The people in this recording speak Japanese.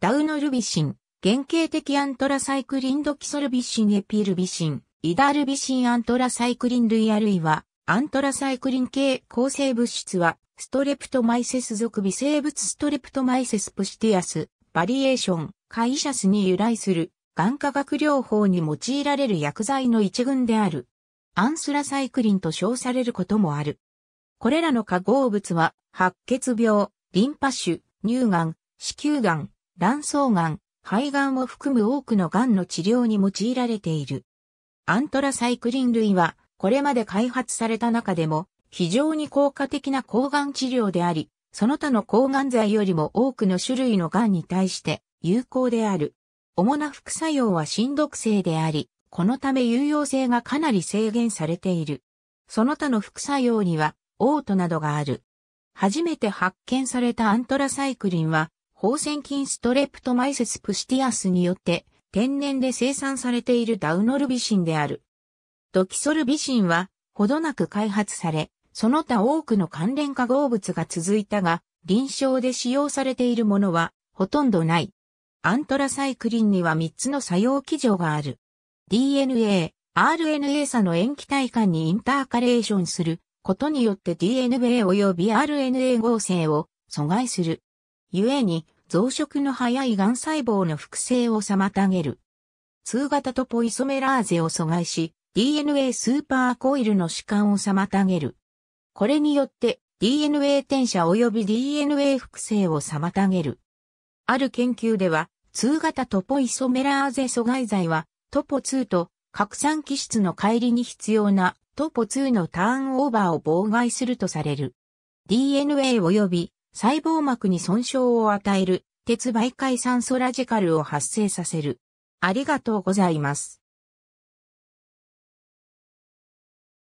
ダウノルビシン、原型的アントラサイクリンドキソルビシンエピルビシン、イダルビシンアントラサイクリン類あるいは、アントラサイクリン系構成物質は、ストレプトマイセス属微生物ストレプトマイセスプシティアス、バリエーション、カイシャスに由来する、眼科学療法に用いられる薬剤の一群である。アンスラサイクリンと称されることもある。これらの化合物は、白血病、リンパ腫、乳がん、子宮がん、卵巣がん、肺がんを含む多くのがんの治療に用いられている。アントラサイクリン類は、これまで開発された中でも、非常に効果的な抗がん治療であり、その他の抗がん剤よりも多くの種類のがんに対して有効である。主な副作用は深毒性であり、このため有用性がかなり制限されている。その他の副作用には、嘔吐などがある。初めて発見されたアントラサイクリンは、放線菌ストレプトマイセスプシティアスによって天然で生産されているダウノルビシンである。ドキソルビシンはほどなく開発され、その他多くの関連化合物が続いたが、臨床で使用されているものはほとんどない。アントラサイクリンには3つの作用基準がある。DNA、RNA 差の塩基体間にインターカレーションすることによって DNA 及び RNA 合成を阻害する。故に増殖の早い癌細胞の複製を妨げる。通型トポイソメラーゼを阻害し、DNA スーパーコイルの弛緩を妨げる。これによって DNA 転写及び DNA 複製を妨げる。ある研究では、通型トポイソメラーゼ阻害剤は、トポ2と核酸基質の乖離に必要なトポ2のターンオーバーを妨害するとされる。DNA 及び細胞膜に損傷を与える鉄媒介酸素ラジカルを発生させる。ありがとうございます。